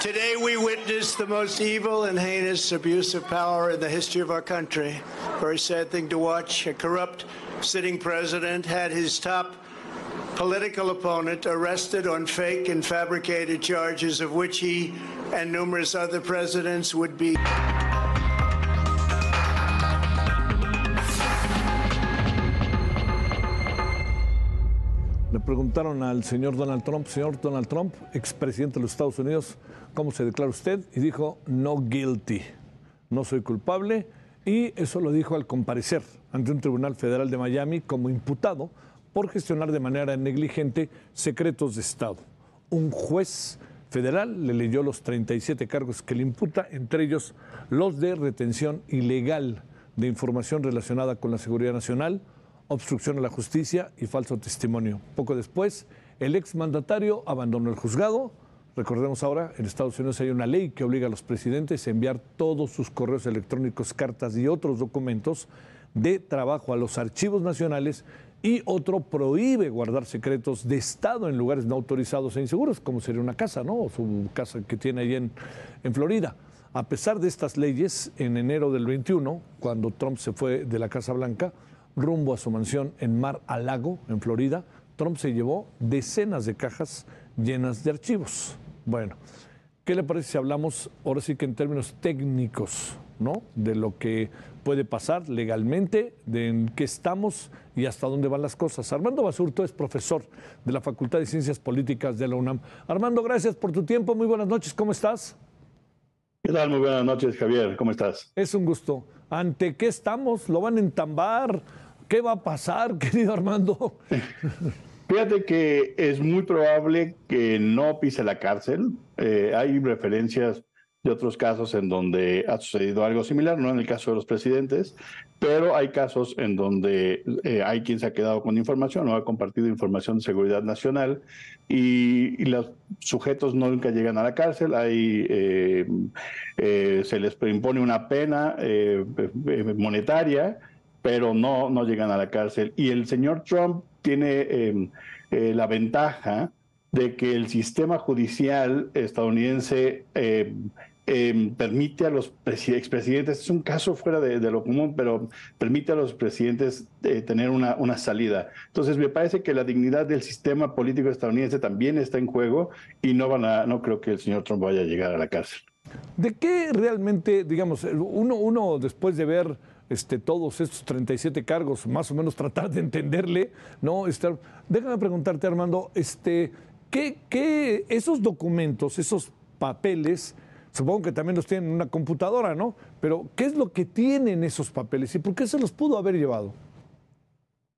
Today we witnessed the most evil and heinous abuse of power in the history of our country. Very sad thing to watch. A corrupt sitting president had his top political opponent arrested on fake and fabricated charges of which he and numerous other presidents would be. Le preguntaron al señor Donald Trump, señor Donald Trump, expresidente de los Estados Unidos, ¿cómo se declara usted? Y dijo, no guilty, no soy culpable. Y eso lo dijo al comparecer ante un tribunal federal de Miami como imputado por gestionar de manera negligente secretos de Estado. Un juez federal le leyó los 37 cargos que le imputa, entre ellos los de retención ilegal de información relacionada con la seguridad nacional, obstrucción a la justicia y falso testimonio. Poco después, el exmandatario abandonó el juzgado. Recordemos ahora, en Estados Unidos hay una ley que obliga a los presidentes a enviar todos sus correos electrónicos, cartas y otros documentos de trabajo a los archivos nacionales y otro prohíbe guardar secretos de Estado en lugares no autorizados e inseguros, como sería una casa, ¿no? O su casa que tiene ahí en, en Florida. A pesar de estas leyes, en enero del 21, cuando Trump se fue de la Casa Blanca, rumbo a su mansión en Mar a Lago, en Florida, Trump se llevó decenas de cajas llenas de archivos. Bueno, ¿qué le parece si hablamos ahora sí que en términos técnicos, ¿no? De lo que puede pasar legalmente, de en qué estamos y hasta dónde van las cosas. Armando Basurto es profesor de la Facultad de Ciencias Políticas de la UNAM. Armando, gracias por tu tiempo. Muy buenas noches, ¿cómo estás? ¿Qué tal? Muy buenas noches, Javier. ¿Cómo estás? Es un gusto. ¿Ante qué estamos? ¿Lo van a entambar? ¿Qué va a pasar, querido Armando? Fíjate que es muy probable que no pise la cárcel. Eh, hay referencias de otros casos en donde ha sucedido algo similar, no en el caso de los presidentes, pero hay casos en donde eh, hay quien se ha quedado con información o ha compartido información de seguridad nacional y, los sujetos nunca llegan a la cárcel, hay, eh, se les impone una pena monetaria pero no, no llegan a la cárcel. Y el señor Trump tiene em, eh, la ventaja de que el sistema judicial estadounidense em, em, permite a los expresidentes, es un caso fuera de, lo común, pero permite a los presidentes tener una, una salida. Entonces me parece que la dignidad del sistema político estadounidense también está en juego y no, van a, no creo que el señor Trump vaya a llegar a la cárcel. ¿De qué realmente, digamos, uno, uno después de ver este, todos estos 37 cargos, más o menos tratar de entenderle, ¿no? Estar... Déjame preguntarte, Armando, este, ¿qué, ¿qué, esos documentos, esos papeles, supongo que también los tienen en una computadora, ¿no? Pero, ¿qué es lo que tienen esos papeles y por qué se los pudo haber llevado?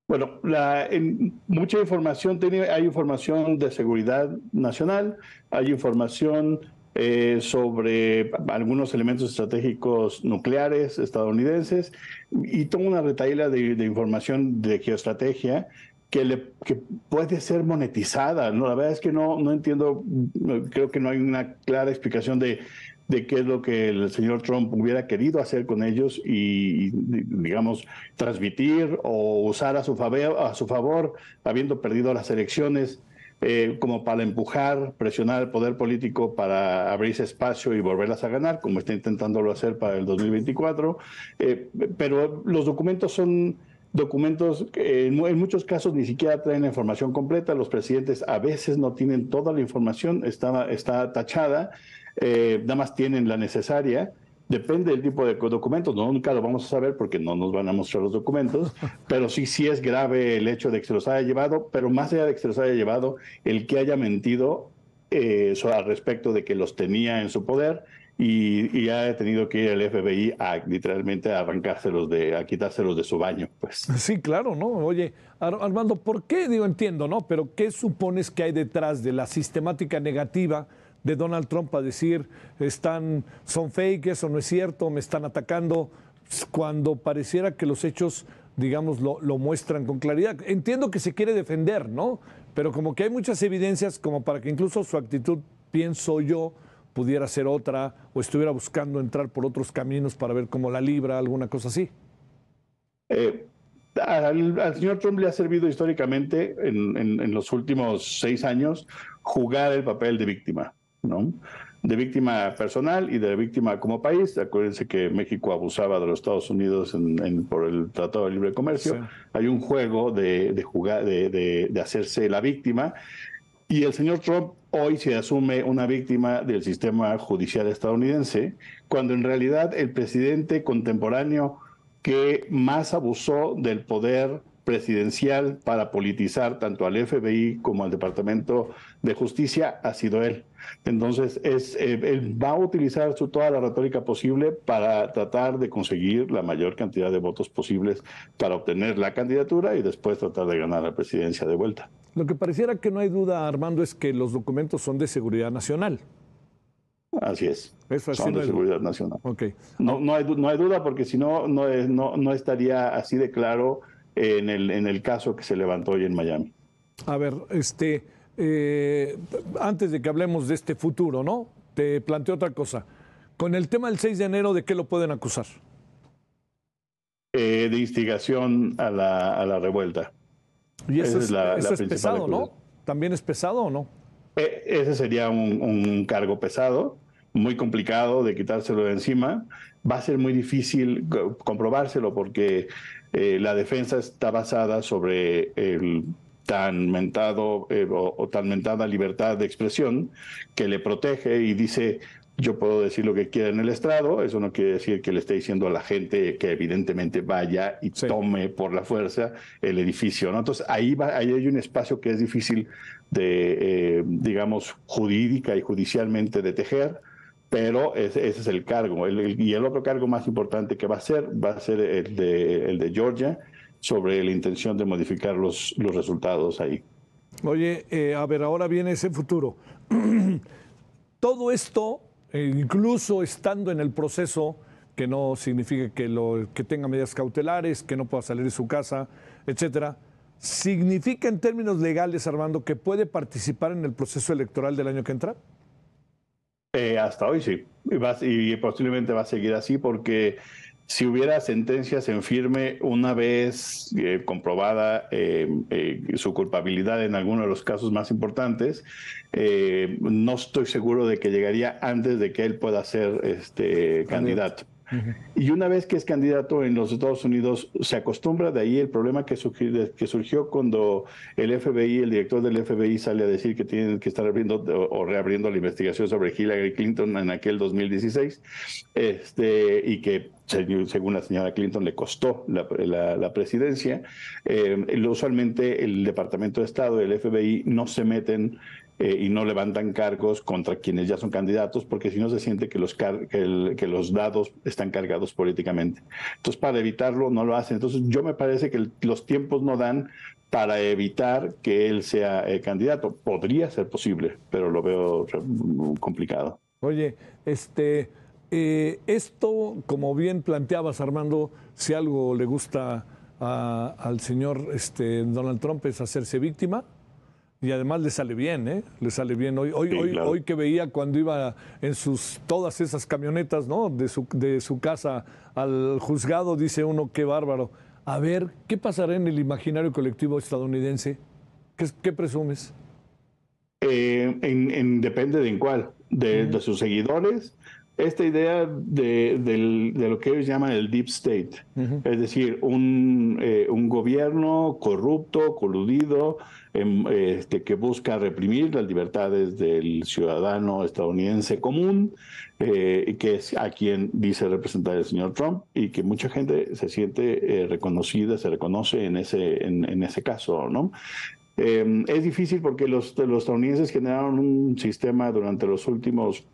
Bueno, la, en, mucha información tiene, hay información de seguridad nacional, hay información eh, sobre algunos elementos estratégicos nucleares estadounidenses y tengo una retaíla de, información de geoestrategia que, le, que, puede ser monetizada. ¿no? La verdad es que no, no entiendo, creo que no hay una clara explicación de, de qué es lo que el señor Trump hubiera querido hacer con ellos y, digamos, transmitir o usar a su, a su favor, habiendo perdido las elecciones eh, como para empujar, presionar al poder político para abrirse espacio y volverlas a ganar, como está intentándolo hacer para el 2024. Eh, pero los documentos son documentos que eh, en, en, muchos casos ni siquiera traen la información completa, los presidentes a veces no tienen toda la información, está, está tachada, nada más tienen la necesaria. Depende del tipo de documentos, no, nunca lo vamos a saber porque no nos van a mostrar los documentos, pero sí, sí es grave el hecho de que se los haya llevado, pero más allá de que se los haya llevado, el que haya mentido eh, al respecto de que los tenía en su poder y, y, ha tenido que ir al FBI a literalmente a arrancárselos de, a quitárselos de su baño, pues. Sí, claro, ¿no? Oye, Armando, ¿por qué? Digo, entiendo, ¿no? Pero ¿qué supones que hay detrás de la sistemática negativa? de Donald Trump a decir están, son fake, eso no es cierto, me están atacando, pues, cuando pareciera que los hechos, digamos, lo, muestran con claridad. Entiendo que se quiere defender, ¿no? Pero como que hay muchas evidencias como para que incluso su actitud, pienso yo, pudiera ser otra o estuviera buscando entrar por otros caminos para ver cómo la libra, alguna cosa así. Eh, al, señor Trump le ha servido históricamente en los últimos seis años jugar el papel de víctima. ¿no? de víctima personal y de víctima como país. Acuérdense que México abusaba de los Estados Unidos en, por el Tratado de Libre Comercio. Hay un juego de, de, hacerse la víctima. Y el señor Trump hoy se asume una víctima del sistema judicial estadounidense, cuando en realidad el presidente contemporáneo que más abusó del poder presidencial para politizar tanto al FBI como al Departamento de Justicia ha sido él. Entonces, es, eh, él va a utilizar su, toda la retórica posible para tratar de conseguir la mayor cantidad de votos posibles para obtener la candidatura y después tratar de ganar la presidencia de vuelta. Lo que pareciera que no hay duda, Armando, es que los documentos son de seguridad nacional. Así es. son de seguridad nacional. No, no, hay, duda porque si no, no, no estaría así de claro en el, en el caso que se levantó hoy en Miami. A ver, este, eh, antes de que hablemos de este futuro, ¿no? Te planteo otra cosa. Con el tema del 6 de enero, ¿de qué lo pueden acusar? Eh, de instigación a la, a la, revuelta. Y eso es, es pesado, ¿no? ¿También es pesado o no? Eh, ese sería un cargo pesado muy complicado de quitárselo de encima. Va a ser muy difícil comprobárselo porque eh, la defensa está basada sobre el tan mentado eh, o, tan mentada libertad de expresión que le protege y dice yo puedo decir lo que quiera en el estrado, eso no quiere decir que le esté diciendo a la gente que evidentemente vaya y tome por la fuerza el edificio, ¿no? Entonces ahí, va, ahí hay un espacio que es difícil de, eh, digamos, jurídica y judicialmente de tejer pero ese, es el cargo. y el otro cargo más importante que va a ser va a ser el de, el de Georgia sobre la intención de modificar los, resultados ahí. Oye, eh, a ver, ahora viene ese futuro. Todo esto, eh, incluso estando en el proceso, que no significa que, lo, que tenga medidas cautelares, que no pueda salir de su casa, etcétera, significa en términos legales, Armando, que puede participar en el proceso electoral del año que entra? Eh, hasta hoy sí. Y, y posiblemente va a seguir así porque si hubiera sentencias en firme, una vez eh, comprobada em, eh, su culpabilidad en alguno de los casos más importantes, no estoy seguro de que llegaría antes de que él pueda ser este candidato. Y una vez que es candidato en los Estados Unidos, se acostumbra, de ahí el problema que, surgió, surgió cuando el FBI, el director del FBI sale a decir que tienen que estar abriendo o, reabriendo la investigación sobre Hillary Clinton en aquel 2016, este, y que según la señora Clinton le costó la, presidencia. Eh, usualmente el Departamento de Estado y el FBI no se meten eh, y no levantan cargos contra quienes ya son candidatos, porque si no se siente que los, que, los dados están cargados políticamente. Entonces, para evitarlo, no lo hacen. Entonces, yo me parece que los tiempos no dan para evitar que él sea eh, candidato. Podría ser posible, pero lo veo mm, complicado. Oye, este, eh, esto, como bien planteabas, Armando, si algo le gusta al señor este, Donald Trump es hacerse víctima, y además le sale bien, ¿eh? Le sale bien. Hoy, hoy, hoy, que veía cuando iba en sus todas esas camionetas, ¿no? De su, de su casa al juzgado, dice uno, qué bárbaro. A ver, ¿qué pasará en el imaginario colectivo estadounidense? ¿Qué, presumes? Eh, en, depende de en cuál, de, de, sus seguidores, esta idea de, lo que ellos llaman el deep state, es decir, un, eh, un, gobierno corrupto, coludido, em, este, que busca reprimir las libertades del ciudadano estadounidense común, eh, que es a quien dice representar el señor Trump, y que mucha gente se siente eh, reconocida, se reconoce en ese, en, en ese caso, ¿no? Em, es difícil porque los, estadounidenses generaron un sistema durante los últimos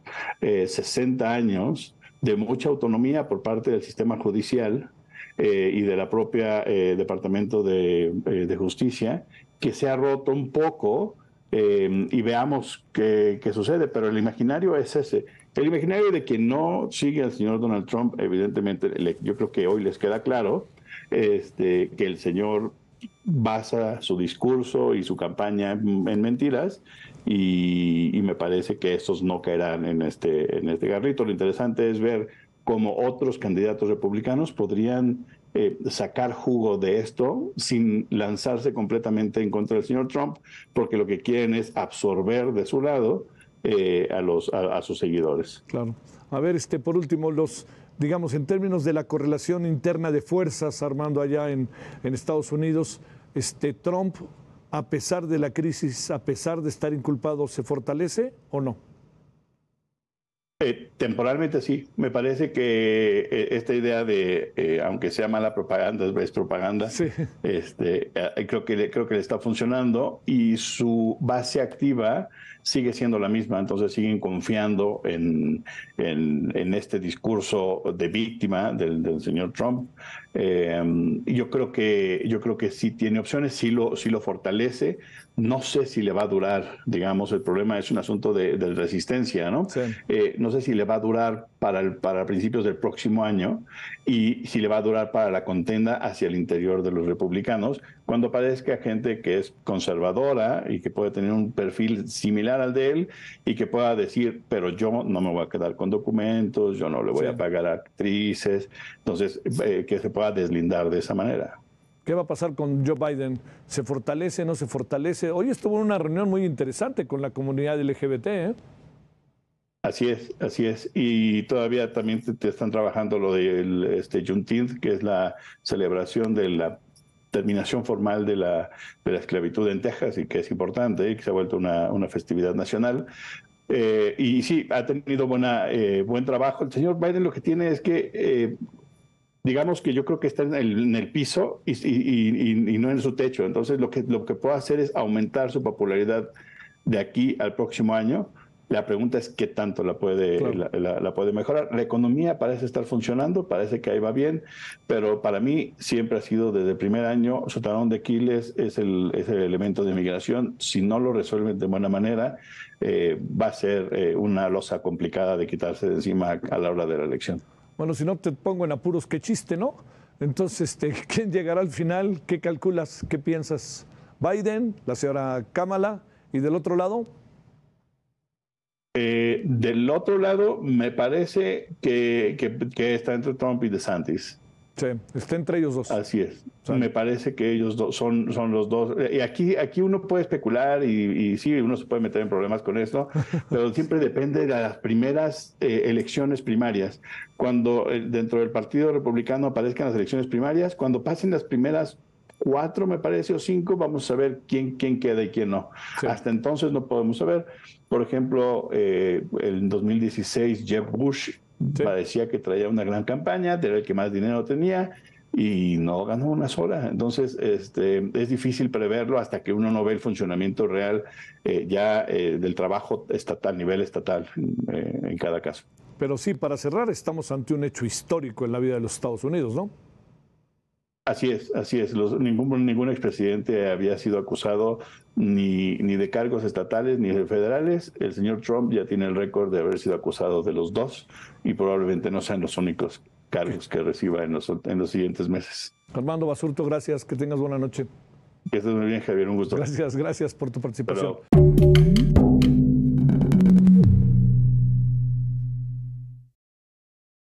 60 eh, años de mucha autonomía por parte del sistema judicial eh, y de la propia eh, Departamento de, Justicia, que se ha roto un poco em, y veamos qué, sucede, pero el imaginario es ese. El imaginario de que no sigue al señor Donald Trump, evidentemente, yo creo que hoy les queda claro este, que el señor basa su discurso y su campaña en mentiras y, me parece que estos no caerán en este, en este garrito. Lo interesante es ver cómo otros candidatos republicanos podrían eh, sacar jugo de esto sin lanzarse completamente en contra del señor Trump, porque lo que quieren es absorber de su lado eh, a, los, a sus seguidores. Claro. A ver, este, por último, los digamos, en términos de la correlación interna de fuerzas, Armando, allá en, en Estados Unidos, este, Trump, a pesar de la crisis, a pesar de estar inculpado, se fortalece o no? temporalmente sí, me parece que eh, esta idea de, eh, aunque sea mala propaganda, es propaganda, este, eh, creo, que le, creo que le está funcionando y su base activa sigue siendo la misma, entonces siguen confiando en, en, este discurso de víctima del, señor Trump. Em, yo, creo que, yo creo que sí tiene opciones, sí lo, lo fortalece, no sé si le va a durar, digamos, el problema es un asunto de, resistencia, ¿no? no sé si le va a durar para, para principios del próximo año y si le va a durar para la contienda hacia el interior de los republicanos, cuando aparezca gente que es conservadora y que puede tener un perfil similar al de él y que pueda decir, pero yo no me voy a quedar con documentos, yo no le voy a pagar actrices, entonces eh, que se pueda deslindar de esa manera. ¿Qué va a pasar con Joe Biden? ¿Se fortalece, no se fortalece? Hoy estuvo en una reunión muy interesante con la comunidad LGBT. ¿eh? Así es, así es. Y todavía también te, están trabajando lo del este, Juneteenth, que es la celebración de la terminación formal de la, de la esclavitud en Texas y que es importante que se ha vuelto una, festividad nacional. Eh, y sí, ha tenido buena, eh, buen trabajo. El señor Biden lo que tiene es que, eh, digamos que yo creo que está en el, piso y, y, no en su techo. Entonces lo que, lo que puede hacer es aumentar su popularidad de aquí al próximo año la pregunta es qué tanto la puede, la, puede mejorar. La economía parece estar funcionando, parece que ahí va bien, pero para mí siempre ha sido desde el primer año, su talón de Aquiles es el, elemento de migración. Si no lo resuelven de buena manera, eh, va a ser eh, una losa complicada de quitarse de encima a la hora de la elección. Bueno, si no te pongo en apuros, qué chiste, ¿no? Entonces, este, ¿quién llegará al final? ¿Qué calculas? ¿Qué piensas? ¿Biden? ¿La señora Kamala? ¿Y del otro lado? Eh, del otro lado, me parece que, está entre Trump y DeSantis. Sí, está entre ellos dos. Así es. Me parece que ellos dos son, son los dos. Eh, y aquí, aquí uno puede especular y, sí, uno se puede meter en problemas con esto, pero siempre depende de las primeras eh, elecciones primarias. Cuando dentro del Partido Republicano aparezcan las elecciones primarias, cuando pasen las primeras cuatro, me parece, o cinco, vamos a ver quién, quién queda y quién no. Hasta entonces no podemos saber. Por ejemplo, eh, en 2016 Jeff Bush parecía que traía una gran campaña, era el que más dinero tenía y no ganó una sola. Entonces, este, es difícil preverlo hasta que uno no ve el funcionamiento real eh, ya eh, del trabajo estatal, nivel estatal, en cada caso. Pero sí, para cerrar, estamos ante un hecho histórico en la vida de los Estados Unidos, ¿no? Así es, así es. Los, ningún, ningún expresidente había sido acusado ni, ni de cargos estatales ni de federales. El señor Trump ya tiene el récord de haber sido acusado de los dos y probablemente no sean los únicos cargos que reciba en los, en los siguientes meses. Armando Basurto, gracias. Que tengas buena noche. Que estés muy bien, Javier. Un gusto. Gracias, gracias por tu participación.